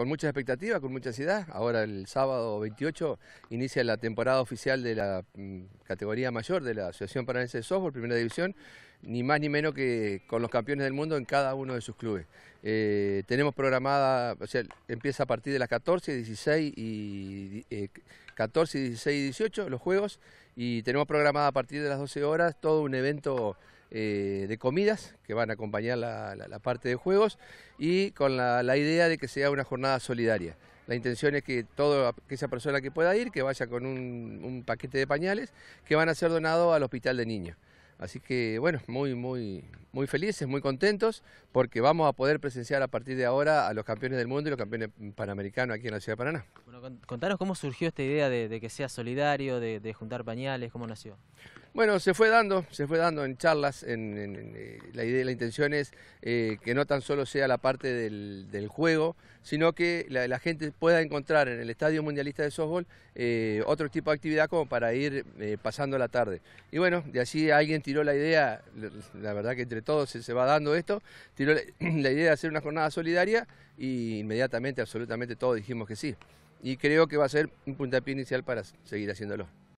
con muchas expectativas, con mucha ansiedad. Ahora el sábado 28 inicia la temporada oficial de la mm, categoría mayor de la Asociación Paranaense de Softball, Primera División, ni más ni menos que con los campeones del mundo en cada uno de sus clubes. Eh, tenemos programada, o sea, empieza a partir de las 14, 16 y 14, eh, 16 y 18 los juegos y tenemos programada a partir de las 12 horas todo un evento eh, de comidas que van a acompañar la, la, parte de juegos y con la, la, idea de que sea una jornada solidaria. La intención es que toda esa persona que pueda ir, que vaya con un, paquete de pañales que van a ser donados al hospital de niños. Así que bueno, muy, muy, muy felices, muy contentos, porque vamos a poder presenciar a partir de ahora a los campeones del mundo y los campeones panamericanos aquí en la ciudad de Paraná. Bueno, contanos cómo surgió esta idea de, que sea solidario, de juntar pañales, cómo nació. Bueno, se fue dando, se fue dando en charlas. En, eh, la idea, la intención es eh, que no tan solo sea la parte del, juego, sino que la, gente pueda encontrar en el Estadio Mundialista de Softball eh, otro tipo de actividad como para ir pasando la tarde. Y bueno, de allí alguien tiró la idea, la verdad que entre todos se, va dando esto, tiró la, la idea de hacer una jornada solidaria y inmediatamente, absolutamente todos dijimos que sí. Y creo que va a ser un puntapié inicial para seguir haciéndolo.